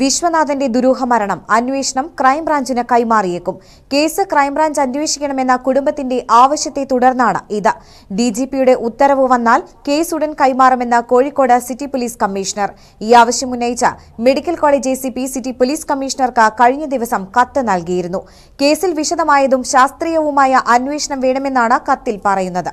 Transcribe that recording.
വിശ്വനാഥന്റെ ദുരൂഹ മരണം അന്വേഷണം ക്രൈംബ്രാഞ്ചിന് കൈമാറിയേക്കും കേസ് ക്രൈംബ്രാഞ്ച് അന്വേഷിക്കണമെന്ന കുടുംബത്തിന്റെ ആവശ്യത്തെ തുടർന്നാണ് ഇത് ഡിജിപിയുടെ ഉത്തരവ് വന്നാൽ കേസ് ഉടൻ കൈമാറുമെന്ന് കോഴിക്കോട് സിറ്റി പോലീസ് കമ്മീഷണർ ഈ ആവശ്യം ഉന്നയിച്ച medical college A city police കമ്മീഷണർക്ക് കഴിഞ്ഞ ദിവസം കത്ത് നൽകിയിരുന്നു കേസിൽ വിശദമായതും ശാസ്ത്രീയവുമായ അന്വേഷണം വേണമെന്നാണ് കത്തിൽ പറയുന്നത്